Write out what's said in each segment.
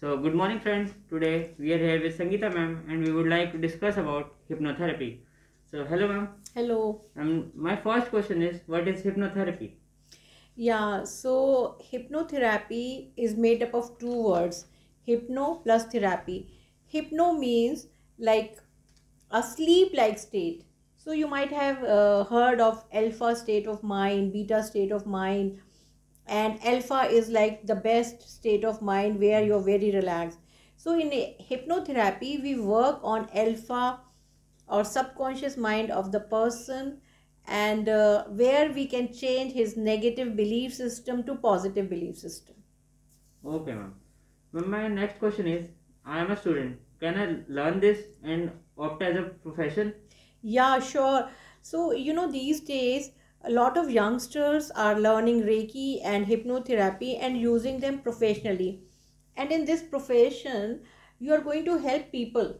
So good morning friends, today we are here with Sangeeta ma'am and we would like to discuss about hypnotherapy. So hello ma'am. Hello. And my first question is what is hypnotherapy? Yeah, so hypnotherapy is made up of two words, hypno plus therapy. Hypno means like a sleep-like state. So you might have uh, heard of alpha state of mind, beta state of mind, and alpha is like the best state of mind where you're very relaxed so in hypnotherapy we work on alpha or subconscious mind of the person and uh, where we can change his negative belief system to positive belief system okay ma'am my next question is i am a student can i learn this and opt as a profession yeah sure so you know these days a lot of youngsters are learning reiki and hypnotherapy and using them professionally and in this profession you are going to help people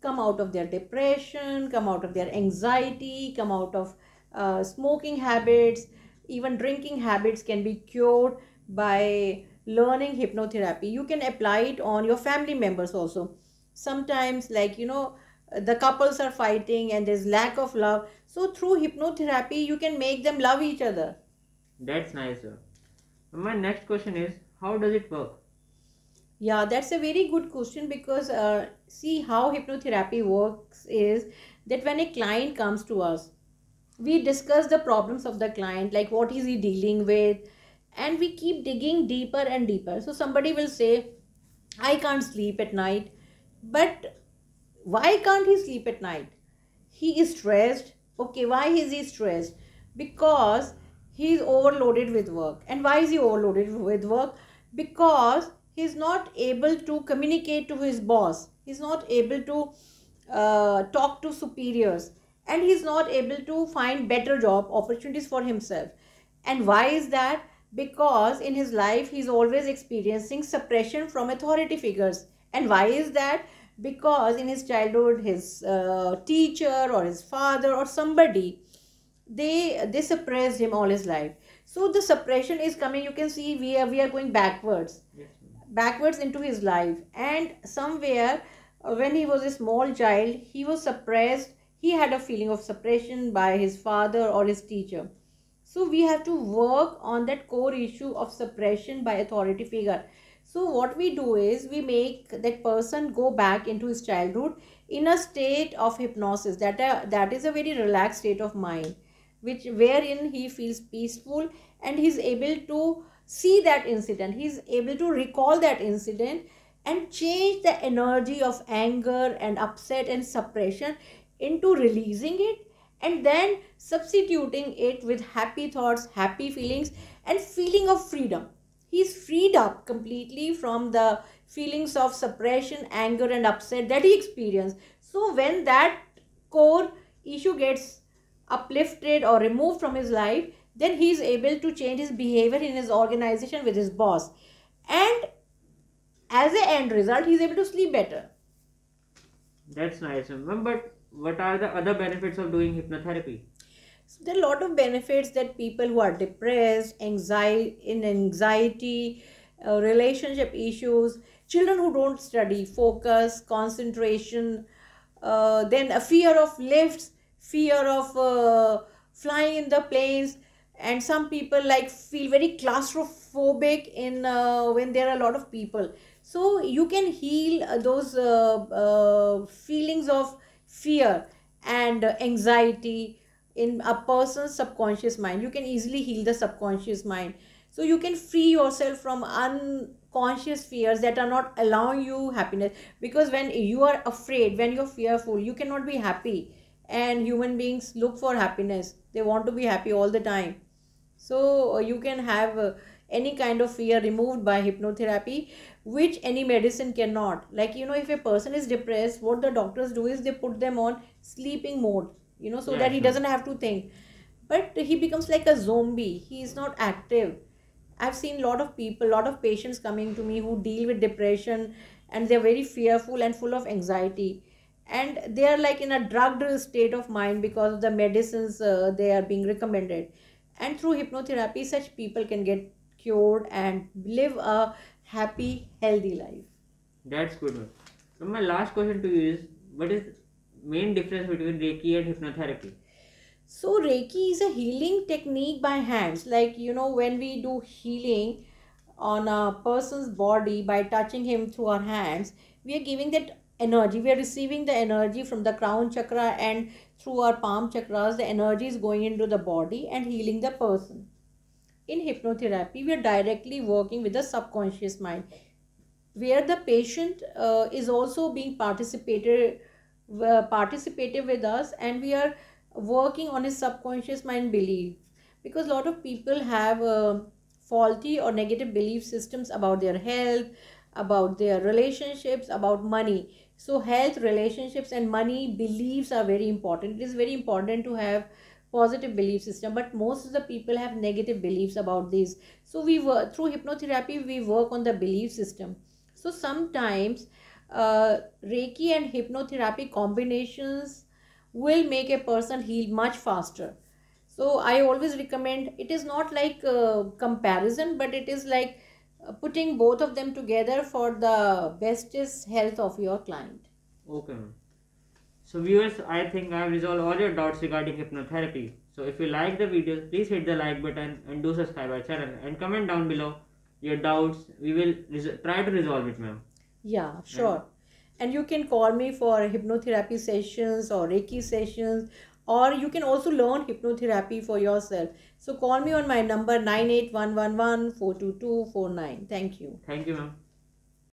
come out of their depression come out of their anxiety come out of uh, smoking habits even drinking habits can be cured by learning hypnotherapy you can apply it on your family members also sometimes like you know the couples are fighting and there's lack of love so through hypnotherapy you can make them love each other that's nice sir. my next question is how does it work yeah that's a very good question because uh, see how hypnotherapy works is that when a client comes to us we discuss the problems of the client like what is he dealing with and we keep digging deeper and deeper so somebody will say i can't sleep at night but why can't he sleep at night he is stressed okay why is he stressed because he is overloaded with work and why is he overloaded with work because he is not able to communicate to his boss he's not able to uh, talk to superiors and he's not able to find better job opportunities for himself and why is that because in his life he's always experiencing suppression from authority figures and why is that because in his childhood his uh, teacher or his father or somebody they they suppressed him all his life so the suppression is coming you can see we are we are going backwards yes. backwards into his life and somewhere uh, when he was a small child he was suppressed he had a feeling of suppression by his father or his teacher so we have to work on that core issue of suppression by authority figure so what we do is we make that person go back into his childhood in a state of hypnosis. That, uh, that is a very relaxed state of mind which wherein he feels peaceful and he's able to see that incident. He's able to recall that incident and change the energy of anger and upset and suppression into releasing it and then substituting it with happy thoughts, happy feelings and feeling of freedom he's freed up completely from the feelings of suppression, anger, and upset that he experienced. So, when that core issue gets uplifted or removed from his life, then he's able to change his behavior in his organization with his boss. And as a end result, he's able to sleep better. That's nice, ma'am. But what are the other benefits of doing hypnotherapy? So there are a lot of benefits that people who are depressed, anxiety, in anxiety, uh, relationship issues, children who don't study, focus, concentration, uh, then a fear of lifts, fear of uh, flying in the planes, and some people like feel very claustrophobic in uh, when there are a lot of people. So you can heal uh, those uh, feelings of fear and anxiety in a person's subconscious mind you can easily heal the subconscious mind so you can free yourself from unconscious fears that are not allowing you happiness because when you are afraid when you're fearful you cannot be happy and human beings look for happiness they want to be happy all the time so uh, you can have uh, any kind of fear removed by hypnotherapy which any medicine cannot like you know if a person is depressed what the doctors do is they put them on sleeping mode you know so yeah, that he sure. doesn't have to think but he becomes like a zombie he is not active i've seen a lot of people a lot of patients coming to me who deal with depression and they're very fearful and full of anxiety and they are like in a drugged state of mind because of the medicines uh, they are being recommended and through hypnotherapy such people can get cured and live a happy healthy life that's good so my last question to you is what is main difference between Reiki and hypnotherapy? So, Reiki is a healing technique by hands. Like, you know, when we do healing on a person's body by touching him through our hands, we are giving that energy. We are receiving the energy from the crown chakra and through our palm chakras, the energy is going into the body and healing the person. In hypnotherapy, we are directly working with the subconscious mind where the patient uh, is also being participated participative with us and we are working on his subconscious mind belief because a lot of people have uh, faulty or negative belief systems about their health about their relationships about money so health relationships and money beliefs are very important it is very important to have positive belief system but most of the people have negative beliefs about these so we work through hypnotherapy we work on the belief system so sometimes uh, Reiki and hypnotherapy combinations will make a person heal much faster. So I always recommend it is not like a uh, comparison, but it is like uh, putting both of them together for the bestest health of your client. Okay. So viewers, I think I have resolved all your doubts regarding hypnotherapy. So if you like the video, please hit the like button and do subscribe our channel and comment down below your doubts. We will try to resolve it, ma'am. Yeah, mm. sure. And you can call me for hypnotherapy sessions or Reiki sessions, or you can also learn hypnotherapy for yourself. So call me on my number 98111 Thank you. Thank you, ma'am.